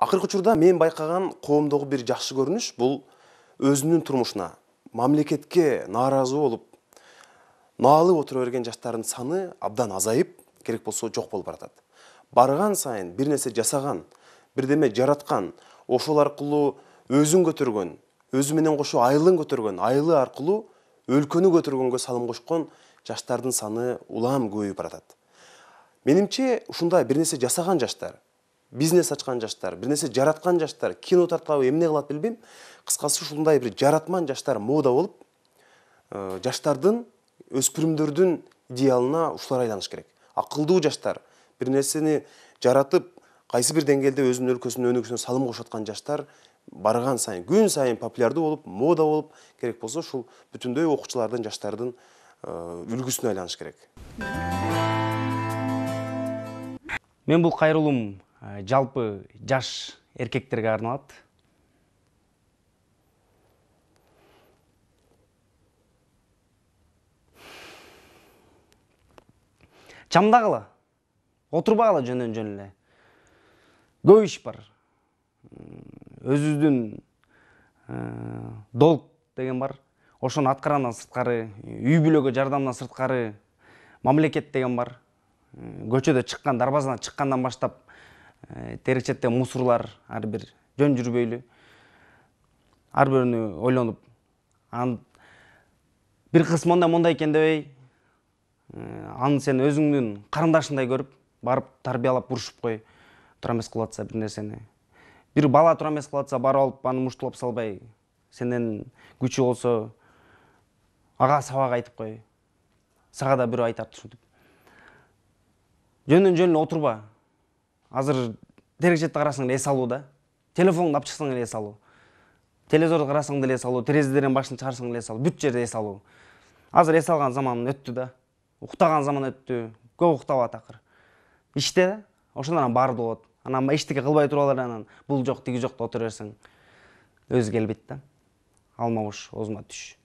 акыркы учурда мен байкаган коомдогу бир жакшы көрүнүш бул өзүнүн турмушуна мамлекетке нааразы болуп наалып отура берген жаштардын саны абдан азайып керек болсо жок болуп баратат барган сайын бир нерсе жасаган бирдеме жараткан ошол аркылуу өзүн көтөргөн өзү менен кошо айылын көтөргөн айылы аркылуу өлкөнү көтөргөнгө салым кошкон жаштардын саны улам көбөйүп баратат менимче ушундай бир нерсе жасаган жаштар бизнес ачқан жаштар бир нерсе жаратқан жаштар кино тартабы эмне кылат билбейм кыскасы ушундай бир жаратман жаштар мода болуп э, жаштардын өспүрүмдөрдүн идеалына ушулар айланыш керек акылдуу жаштар бир нерсени жаратып кайсы бир деңгээлде өзүнүн өлкөсүнүн өнүгүшүнө салым кошуп аткан жаштар барган сайын күн сайын популярдуу болуп мода болуп керек болсо ушул бүтүндөй окуучулардын жаштардын э, үлгүсүнө айланыш керек мен бул кайрылуум Э, жалпы жаш эркектерге арналат чамдагыла отурбагыла жөндөн жөн эле көп иш бар өзүбүздүн э, долг деген бар ошону аткарандан сырткары үй бүлөгө жардамдан сырткары мамлекет деген бар көчөдө чыккан дарбазадан чыккандан баштап Э, тери четте мусурлар ар бир жөн жүрбөйлү ар бирөөнү ойлонуп анан бир кысмы мондай мондай экен дебей э, аны сен өзүңдүн карындашыңдай көрүп барып тарбиялап урушуп кой туура эмес кылып атса бир нерсени бир бала туура эмес кылып атса барып алып аны муштулап салбай сенден күчү болсо ага сабак айтып кой сага да бирөө айтат ушинтип жөндөн жөн эле отурба азыр терекшетті қарасаң іле салу да телефоныңды алып шықсаң іле салу телевизорды қарасаң да іле салу терезеден басын шығарсаң іле салу бүт жерде іле салу азыр іле салған заман өтті да уктаган заман өтті көп уктап атат іште иште да ошондо анан баары болот анан эчтеке кылбай туруп алып анан бул жок тиги жок деп отура берсең өзү келбейт да алма оозума түш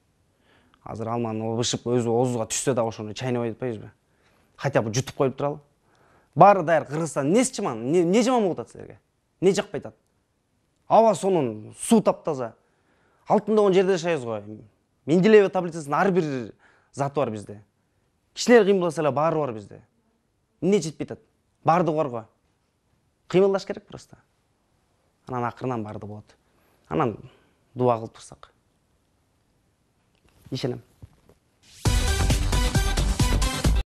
азыр алманы бышып өзү оозубузга түшсө дагы ошону чайнап атпайбызбы хотя бы жутуп коюп туралы бары даяр қырғызстан несі жаман не, жаман болып жатады сіздерге не жақпай жатады ауа соның су тап таза алтында он жерде жашаймыз ғой менделеева таблицасының ар бир заты бар бізде кішілер қимылдаса эле баары бар бізде эмне жетпей атат баардыгы бар кыймылдаш керек просто анан акырынан баардыгы болот анан дуба кылып турсак ишенем